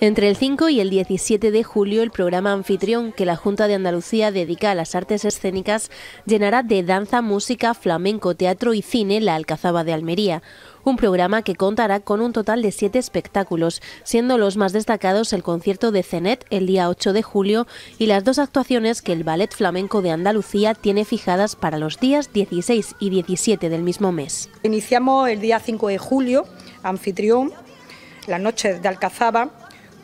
Entre el 5 y el 17 de julio, el programa anfitrión que la Junta de Andalucía dedica a las artes escénicas llenará de danza, música, flamenco, teatro y cine la Alcazaba de Almería. Un programa que contará con un total de siete espectáculos, siendo los más destacados el concierto de Cenet el día 8 de julio y las dos actuaciones que el Ballet Flamenco de Andalucía tiene fijadas para los días 16 y 17 del mismo mes. Iniciamos el día 5 de julio, anfitrión ...la noche de Alcazaba,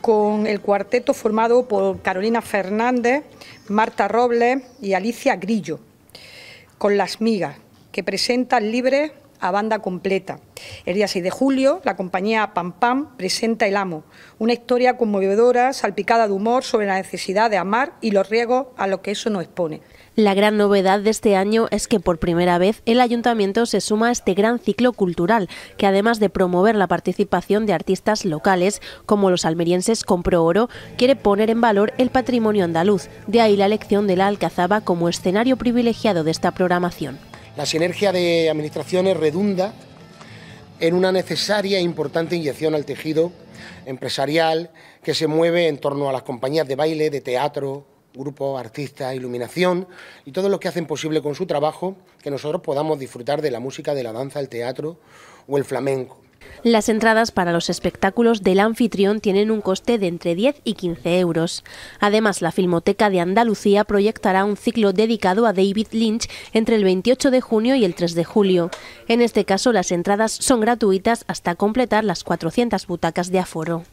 con el cuarteto formado por Carolina Fernández, Marta Robles y Alicia Grillo, con Las Migas, que presentan libre a banda completa. El día 6 de julio, la compañía Pam Pam presenta El Amo, una historia conmovedora, salpicada de humor sobre la necesidad de amar y los riesgos a los que eso nos expone. La gran novedad de este año es que por primera vez el ayuntamiento se suma a este gran ciclo cultural, que además de promover la participación de artistas locales como los almerienses Compro Oro, quiere poner en valor el patrimonio andaluz. De ahí la elección de la Alcazaba como escenario privilegiado de esta programación. La sinergia de administraciones redunda en una necesaria e importante inyección al tejido empresarial que se mueve en torno a las compañías de baile, de teatro, grupos, artistas, iluminación y todos los que hacen posible con su trabajo que nosotros podamos disfrutar de la música, de la danza, el teatro o el flamenco. Las entradas para los espectáculos del anfitrión tienen un coste de entre 10 y 15 euros. Además, la Filmoteca de Andalucía proyectará un ciclo dedicado a David Lynch entre el 28 de junio y el 3 de julio. En este caso, las entradas son gratuitas hasta completar las 400 butacas de aforo.